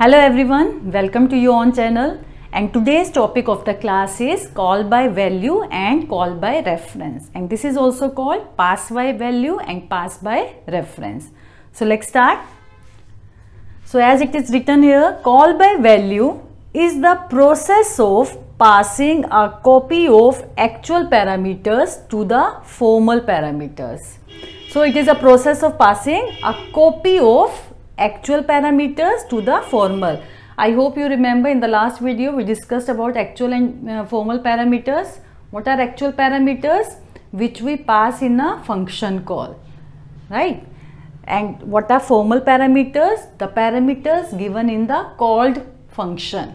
Hello everyone, welcome to your own channel and today's topic of the class is call by value and call by reference and this is also called pass by value and pass by reference. So let's start. So as it is written here, call by value is the process of passing a copy of actual parameters to the formal parameters. So it is a process of passing a copy of actual parameters to the formal. I hope you remember in the last video we discussed about actual and uh, formal parameters. What are actual parameters? Which we pass in a function call, right? And what are formal parameters? The parameters given in the called function.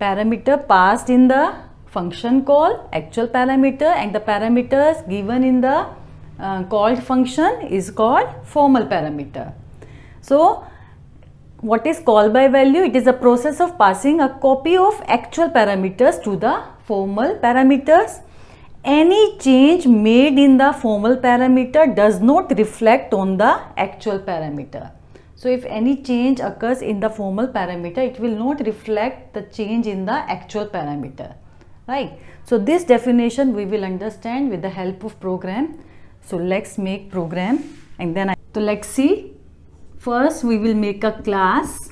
Parameter passed in the function call, actual parameter and the parameters given in the uh, called function is called formal parameter. So what is call by value? It is a process of passing a copy of actual parameters to the formal parameters. Any change made in the formal parameter does not reflect on the actual parameter. So if any change occurs in the formal parameter, it will not reflect the change in the actual parameter, right? So this definition we will understand with the help of program. So let's make program and then I, so let's see First, we will make a class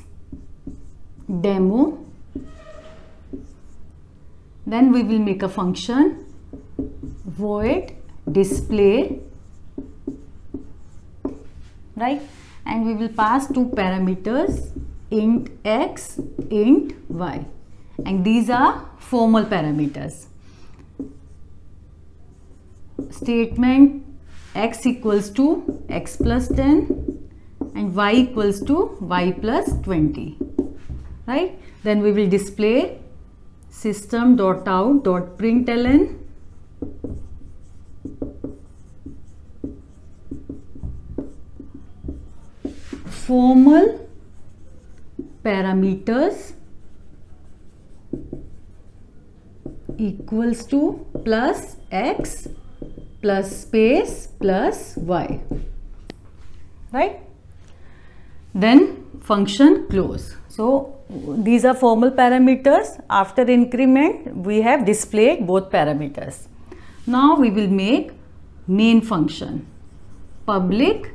demo. Then we will make a function void display right and we will pass two parameters int x int y and these are formal parameters statement x equals to x plus 10 and y equals to y plus 20 right then we will display system dot out dot println formal parameters equals to plus x plus space plus y right then function close. So these are formal parameters. After increment, we have displayed both parameters. Now we will make main function. Public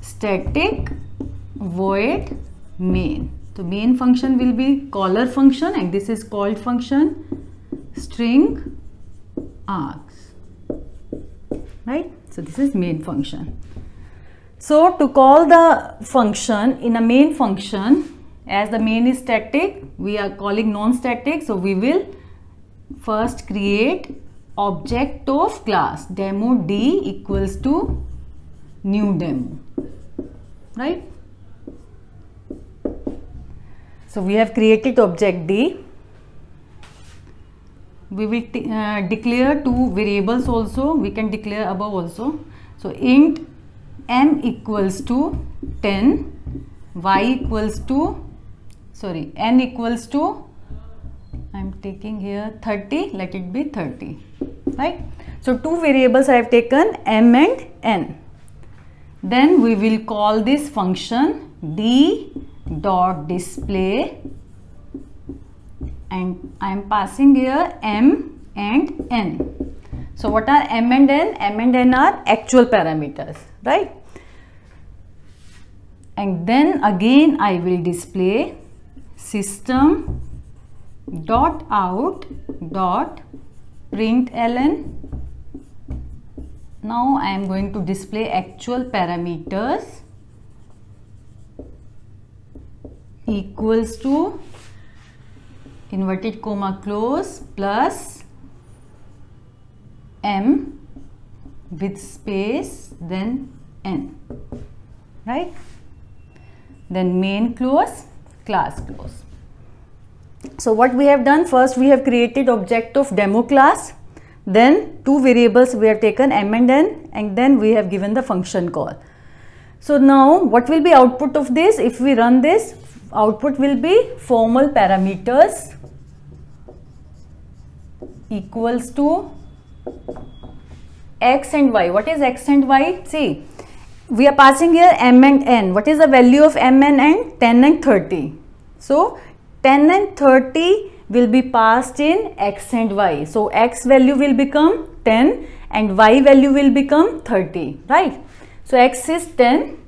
static void main. So main function will be caller function and this is called function string args. Right? So this is main function. So to call the function in a main function, as the main is static, we are calling non-static. So we will first create object of class demo d equals to new demo, right? So we have created object d. We will uh, declare two variables also. We can declare above also. So int m equals to 10 y equals to sorry n equals to I'm taking here 30 let it be 30 right so two variables I have taken m and n then we will call this function d dot display and I am passing here m and n so what are m and n m and n are actual parameters right and then again I will display system dot out dot println now I am going to display actual parameters equals to inverted comma close plus m with space then n right then main close, class close. So what we have done first we have created object of demo class then two variables we have taken m and n and then we have given the function call. So now what will be output of this if we run this output will be formal parameters equals to x and y. What is x and y? See we are passing here m and n. What is the value of m and n? 10 and 30. So 10 and 30 will be passed in x and y. So x value will become 10 and y value will become 30, right? So x is 10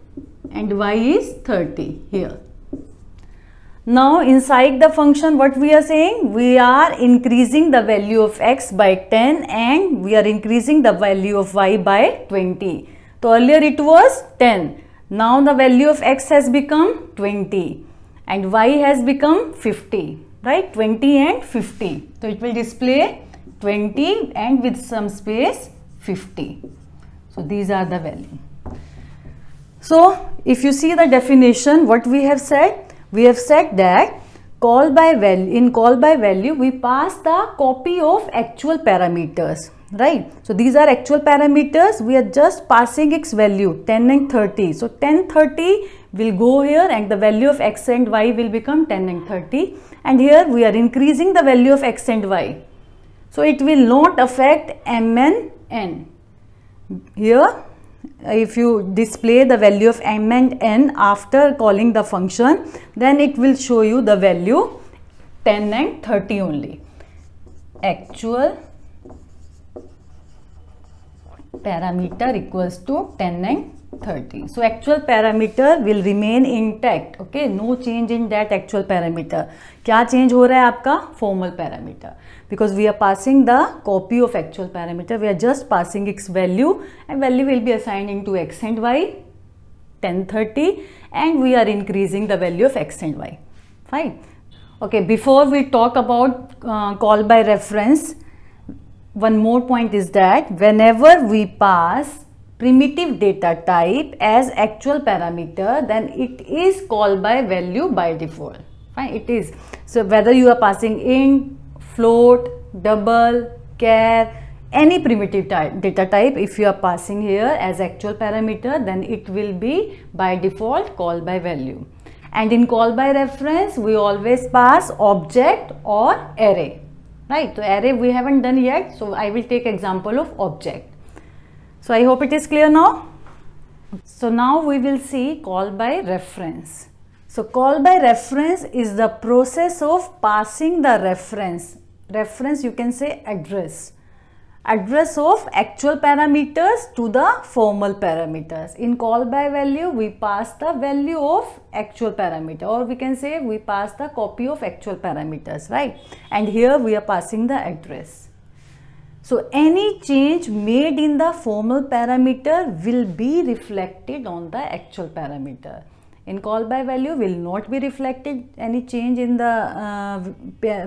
and y is 30 here. Now inside the function what we are saying? We are increasing the value of x by 10 and we are increasing the value of y by 20. So earlier it was 10. Now the value of x has become 20 and y has become 50, right? 20 and 50. So it will display 20 and with some space 50. So these are the value. So if you see the definition, what we have said? We have said that call by value in call by value we pass the copy of actual parameters right so these are actual parameters we are just passing its value 10 and 30 so 10 30 will go here and the value of x and y will become 10 and 30 and here we are increasing the value of x and y so it will not affect m and n here if you display the value of m and n after calling the function then it will show you the value 10 and 30 only actual parameter equals to 10 and 30 so actual parameter will remain intact okay no change in that actual parameter क्या change हो रहा है आपका formal parameter because we are passing the copy of actual parameter we are just passing its value and value will be assigned into x and y 1030 and we are increasing the value of x and y fine okay before we talk about uh, call by reference one more point is that whenever we pass primitive data type as actual parameter then it is called by value by default fine it is so whether you are passing int float double care any primitive type, data type if you are passing here as actual parameter then it will be by default call by value and in call by reference we always pass object or array right so array we haven't done yet so i will take example of object so i hope it is clear now so now we will see call by reference so call by reference is the process of passing the reference reference you can say address address of actual parameters to the formal parameters. In call by value, we pass the value of actual parameter or we can say we pass the copy of actual parameters, right? And here we are passing the address. So, any change made in the formal parameter will be reflected on the actual parameter. In call by value will not be reflected, any change in the uh,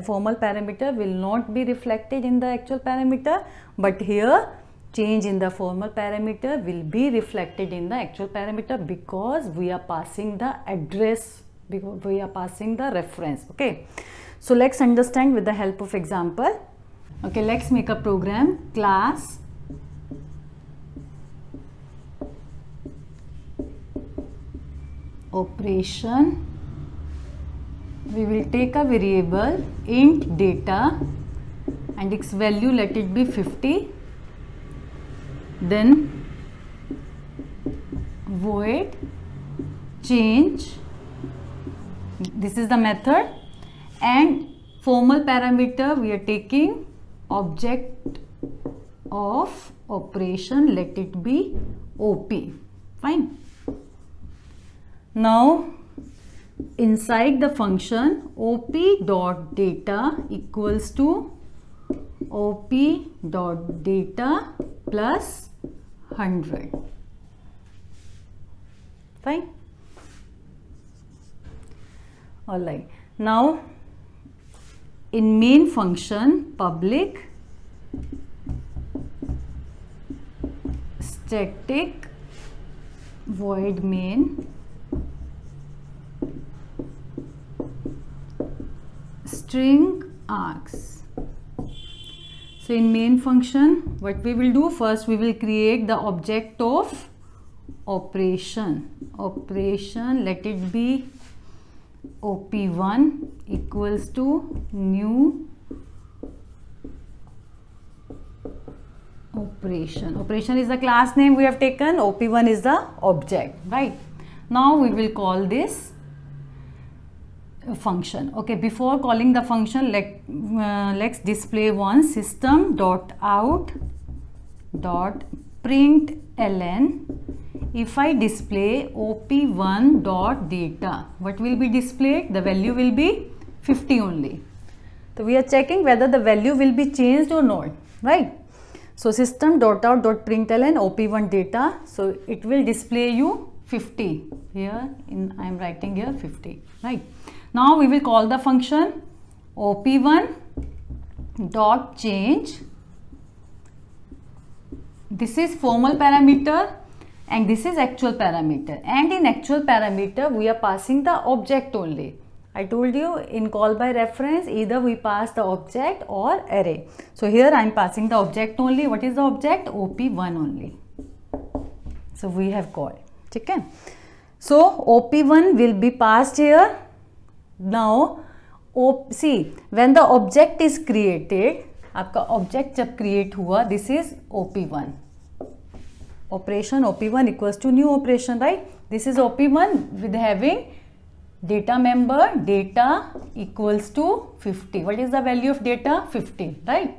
formal parameter will not be reflected in the actual parameter, but here change in the formal parameter will be reflected in the actual parameter because we are passing the address, we are passing the reference, okay. So let's understand with the help of example. Okay, let's make a program class operation we will take a variable int data and its value let it be 50 then void change this is the method and formal parameter we are taking object of operation let it be op fine now inside the function op dot data equals to op dot data plus 100 fine all right now in main function public static void main string args. So in main function, what we will do first, we will create the object of operation. Operation, let it be op1 equals to new operation. Operation is the class name we have taken, op1 is the object, right? Now we will call this function okay before calling the function let uh, let's display one system dot out dot print ln if i display op1 dot data what will be displayed the value will be 50 only so we are checking whether the value will be changed or not right so system dot out dot print ln op1 data so it will display you 50 here in I am writing here 50 right now we will call the function op1 dot change this is formal parameter and this is actual parameter and in actual parameter we are passing the object only I told you in call by reference either we pass the object or array. So here I am passing the object only. What is the object? OP1 only. So we have called. Okay. So, OP1 will be passed here. Now, OP, see when the object is created, आपका object जब create हुआ this OP1. Operation OP1 equals to new operation, right? This is OP1 with having data member data equals to 50. What is the value of data? 50, right?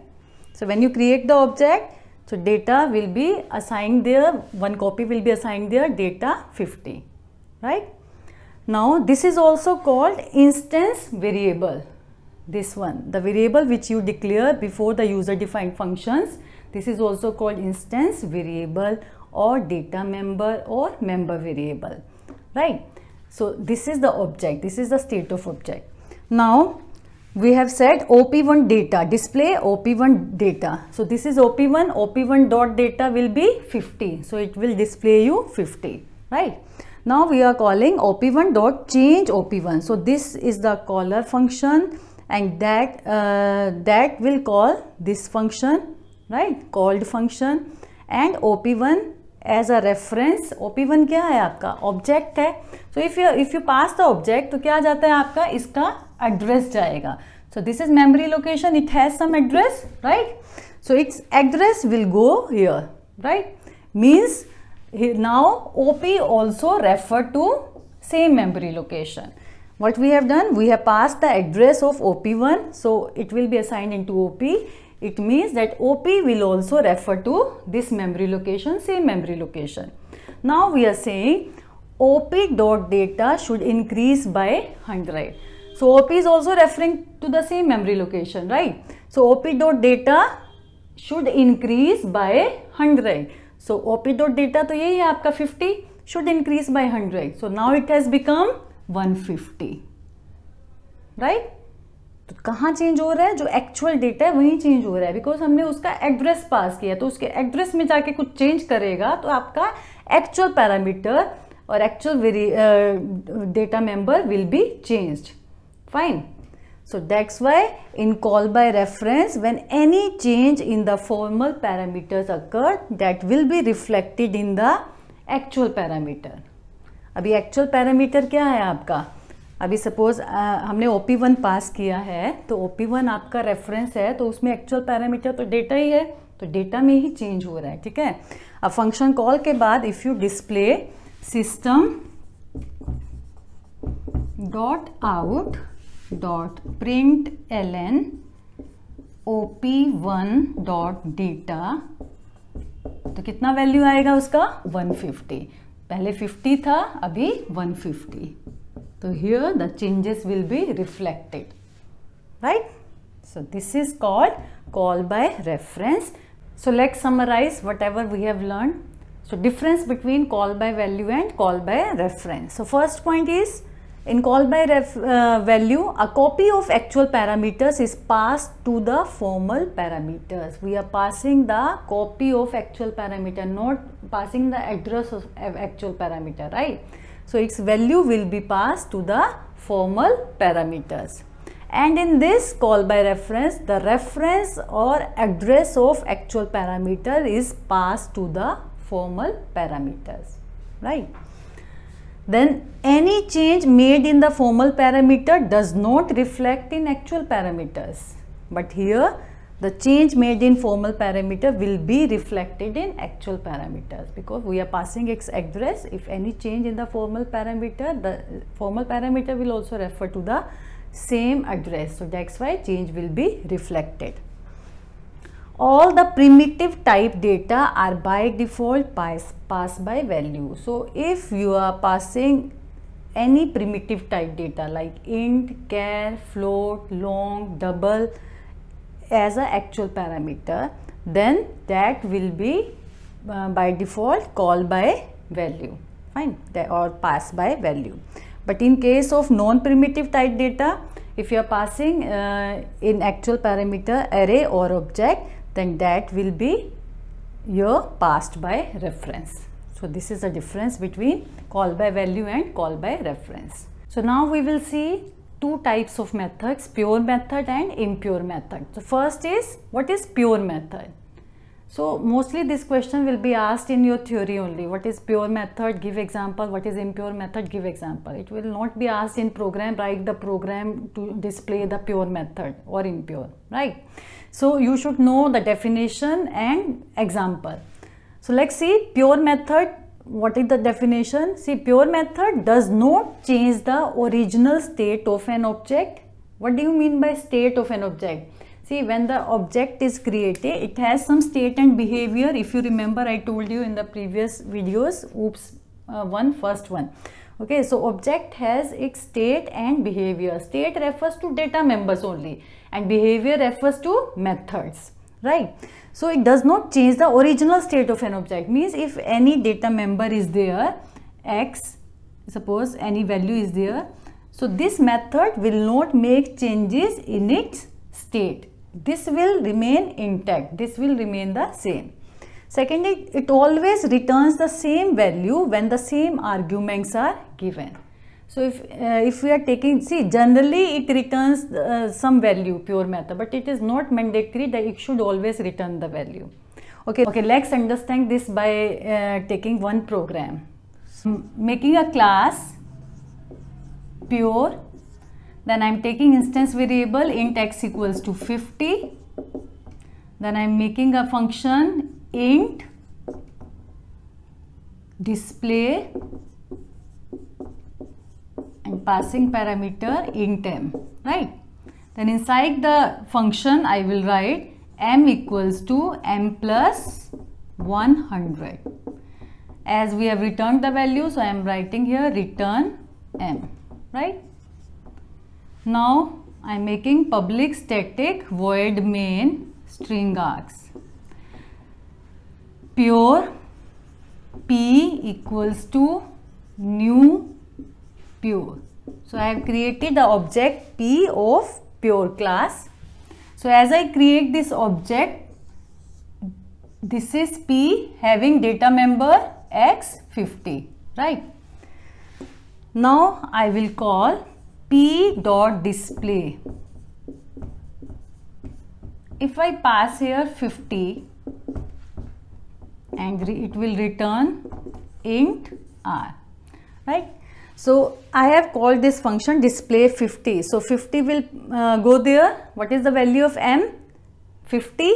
So when you create the object, so data will be assigned there, one copy will be assigned there, data 50 right. Now this is also called instance variable. This one, the variable which you declare before the user defined functions, this is also called instance variable or data member or member variable, right. So this is the object, this is the state of object. Now we have said op1 data, display op1 data. So this is op1, op1 dot data will be 50. So it will display you 50, right. Now we are calling op1 dot change op1. So this is the caller function and that uh, that will call this function right called function and op1 as a reference op1 kya hai aapka object hai so if you if you pass the object to kya jata hai aapka iska address jayega so this is memory location it has some address right so its address will go here right means now OP also refer to same memory location. What we have done, we have passed the address of OP1, so it will be assigned into OP. It means that OP will also refer to this memory location, same memory location. Now we are saying OP dot data should increase by 100. So OP is also referring to the same memory location, right? So OP dot data should increase by 100. So OP dot data तो यही है आपका 50 should increase by 100. So now it has become 150. Right? तो कहाँ change हो रहा है जो एक्चुअल डेटा है वहीं चेंज हो रहा है बिकॉज हमने उसका एड्रेस पास किया तो उसके एड्रेस में जाके कुछ चेंज करेगा तो आपका एक्चुअल पैरामीटर और actual data member will be changed fine So that's why in call by reference when any change in the formal parameters occur that will be reflected in the actual parameter. अभी actual parameter क्या है आपका अभी suppose हमने op1 pass one pass किया है तो O P one आपका रेफरेंस है तो उसमें एक्चुअल पैरामीटर तो data ही है तो डेटा में ही चेंज हो रहा है ठीक है अब फंक्शन कॉल के बाद if you display system dot out dot print L N O P one dot data तो कितना वैल्यू आएगा उसका 150 पहले 50 था अभी 150 तो here the changes will be reflected right so this is called call by reference so let summarize whatever we have learn so difference between call by value and call by reference so first point is In call by ref uh, value, a copy of actual parameters is passed to the formal parameters. We are passing the copy of actual parameter, not passing the address of actual parameter, right? So, its value will be passed to the formal parameters. And in this call by reference, the reference or address of actual parameter is passed to the formal parameters, right? then any change made in the formal parameter does not reflect in actual parameters. But here the change made in formal parameter will be reflected in actual parameters because we are passing x address. If any change in the formal parameter, the formal parameter will also refer to the same address. So that's why change will be reflected all the primitive type data are by default pass, pass by value. So if you are passing any primitive type data like int, char, float, long, double as a actual parameter then that will be uh, by default call by value fine or pass by value. But in case of non-primitive type data if you are passing uh, in actual parameter array or object then that will be your passed by reference. So this is the difference between call by value and call by reference. So now we will see two types of methods pure method and impure method. So first is what is pure method? So mostly this question will be asked in your theory only. What is pure method? Give example. What is impure method? Give example. It will not be asked in program. Write the program to display the pure method or impure. Right. So you should know the definition and example. So let's see pure method. What is the definition? See pure method does not change the original state of an object. What do you mean by state of an object? See when the object is created, it has some state and behavior. If you remember, I told you in the previous videos, oops, uh, one first one okay so object has its state and behavior state refers to data members only and behavior refers to methods right so it does not change the original state of an object means if any data member is there x suppose any value is there so this method will not make changes in its state this will remain intact this will remain the same secondly it always returns the same value when the same arguments are given so if, uh, if we are taking, see generally it returns uh, some value pure method but it is not mandatory that it should always return the value. Okay, okay let's understand this by uh, taking one program. making a class pure then I am taking instance variable int x equals to 50 then I am making a function int display I'm passing parameter intem, right? Then inside the function, I will write m equals to m plus 100. As we have returned the value, so I am writing here return m, right? Now, I am making public static void main string args. Pure p equals to new pure. So I have created the object P of pure class. So as I create this object, this is P having data member x50, right? Now I will call P dot display. If I pass here 50 angry, it will return int r, right? So I have called this function display 50. So 50 will uh, go there. What is the value of m? 50.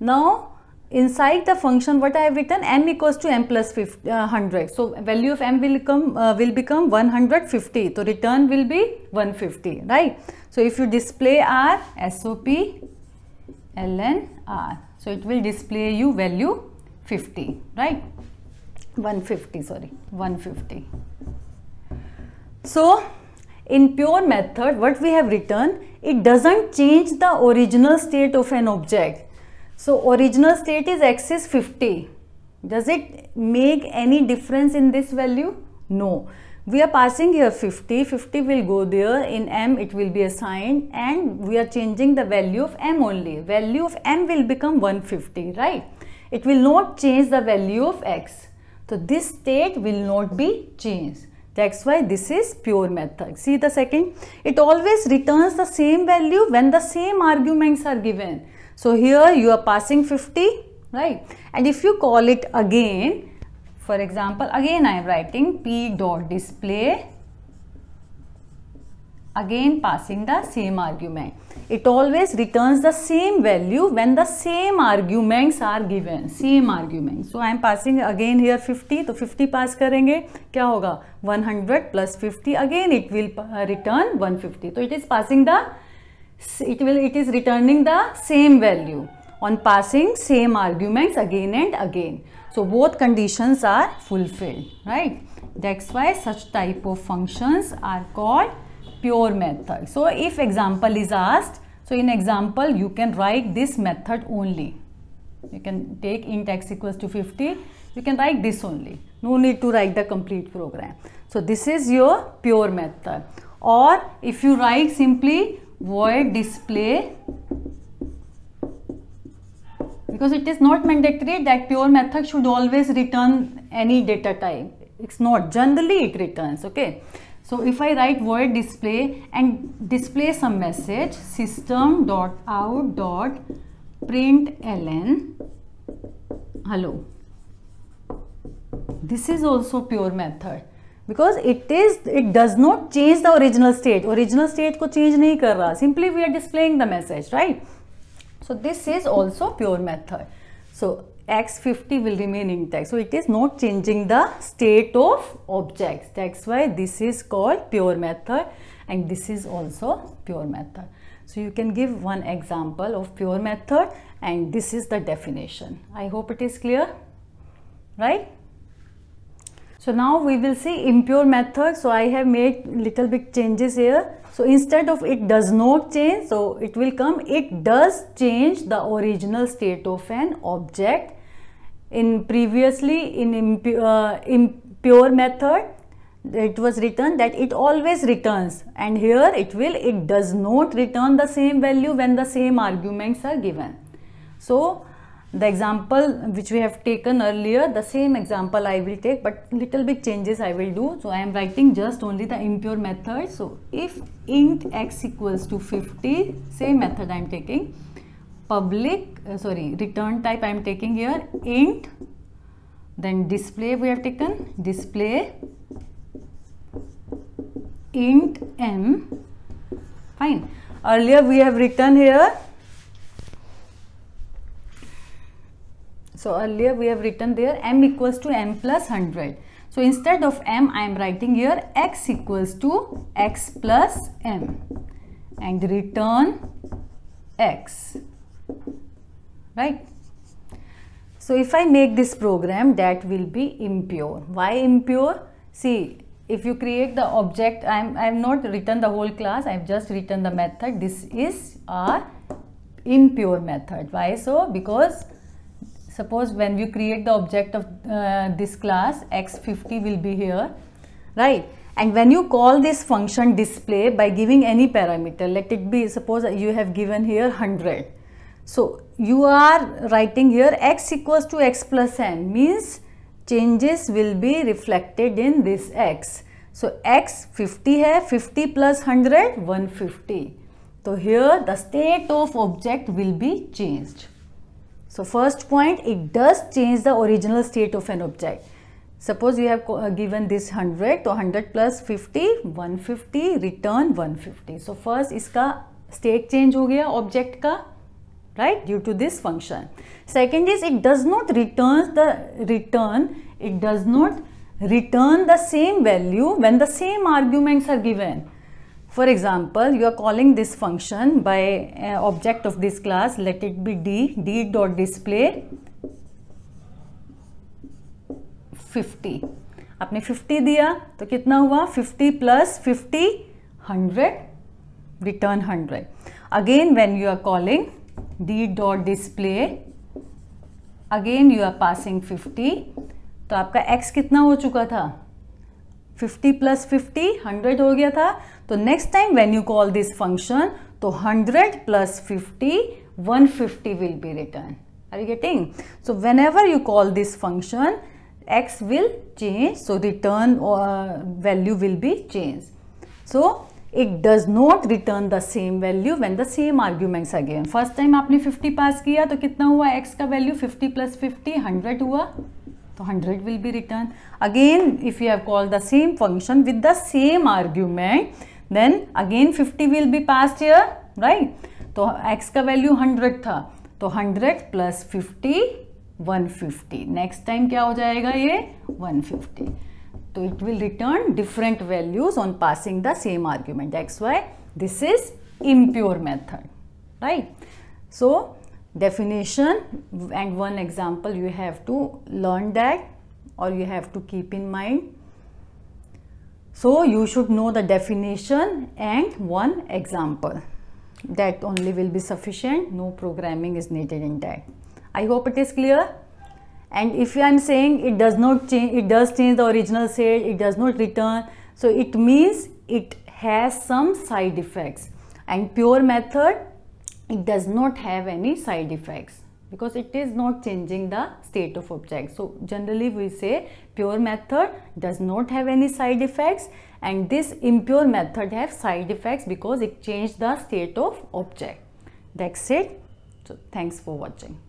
Now inside the function what I have written m equals to m plus 50, uh, 100. So value of m will become, uh, will become 150. So return will be 150 right. So if you display r SOP ln r. So it will display you value 50 right. 150 sorry 150. So in pure method what we have written it doesn't change the original state of an object. So original state is x is 50. Does it make any difference in this value? No. We are passing here 50, 50 will go there, in m it will be assigned and we are changing the value of m only. Value of m will become 150, right? It will not change the value of x. So this state will not be changed. That's why this is pure method. See the second, it always returns the same value when the same arguments are given. So here you are passing 50, right? And if you call it again, for example, again I am writing p dot display again passing the same argument. It always returns the same value when the same arguments are given. Same argument So I am passing again here 50. to 50 pass karenge kya hoga 100 plus 50 again it will return 150. so it is passing the it will it is returning the same value on passing same arguments again and again. So both conditions are fulfilled, right? That's why such type of functions are called pure method. So if example is asked, so in example you can write this method only. You can take int x equals to 50, you can write this only. No need to write the complete program. So this is your pure method. Or if you write simply void display because it is not mandatory that pure method should always return any data type. It's not generally it returns okay. So if I write void display and display some message system dot out dot print ln hello. This is also pure method because it is it does not change the original state. Original state को change नहीं कर रहा. Simply we are displaying the message, right? So this is also pure method. So x50 will remain intact. So it is not changing the state of objects. That's why this is called pure method and this is also pure method. So you can give one example of pure method and this is the definition. I hope it is clear, right? So now we will see impure method. So I have made little bit changes here. So instead of it does not change, so it will come it does change the original state of an object in previously in impure, uh, impure method it was written that it always returns and here it will it does not return the same value when the same arguments are given so the example which we have taken earlier the same example i will take but little bit changes i will do so i am writing just only the impure method so if int x equals to 50 same method i am taking public uh, sorry return type I am taking here int then display we have taken display int m fine earlier we have written here so earlier we have written there m equals to m plus 100 so instead of m I am writing here x equals to x plus m and return x right so if i make this program that will be impure why impure see if you create the object i'm i've not written the whole class i've just written the method this is our impure method why so because suppose when we create the object of uh, this class x50 will be here right and when you call this function display by giving any parameter let it be suppose you have given here 100 so, you are writing here x equals to x plus n means changes will be reflected in this x. So, x 50 है 50 plus 100 150. So, here the state of object will be changed. So, first point it does change the original state of an object. Suppose you have uh, given this 100 so 100 plus 50 150 return 150. So, first इसका state change हो गया object का right due to this function second is it does not return the return it does not return the same value when the same arguments are given for example you are calling this function by uh, object of this class let it be d d dot display 50 आपने 50 दिया तो कितना हुआ 50 plus 50 hundred 50 100 Again 100 you are calling d dot display again you are passing 50 तो आपका x कितना हो चुका था 50 प्लस फिफ्टी हंड्रेड हो गया था तो next time when you call this function तो hundred plus fifty one fifty will be return are you getting so whenever you call this function X will change so return uh, value will be changed so it does not return the same value when the same arguments again first time आपने 50 पास किया तो कितना हुआ x का value 50 plus fifty hundred हुआ तो 100 will be return again if you have call the same function with the same argument then again 50 will be pass here right तो x का वैल्यू 100 था तो 100 प्लस 50 150 नेक्स्ट टाइम क्या हो जाएगा ये 150 fifty So it will return different values on passing the same argument. That's why this is impure method, right? So definition and one example you have to learn that or you have to keep in mind. So you should know the definition and one example. That only will be sufficient. No programming is needed in that. I hope it is clear and if I am saying it does not change, it does change the original sale, it does not return. So it means it has some side effects and pure method, it does not have any side effects because it is not changing the state of object. So generally we say pure method does not have any side effects and this impure method have side effects because it changed the state of object. That's it. So thanks for watching.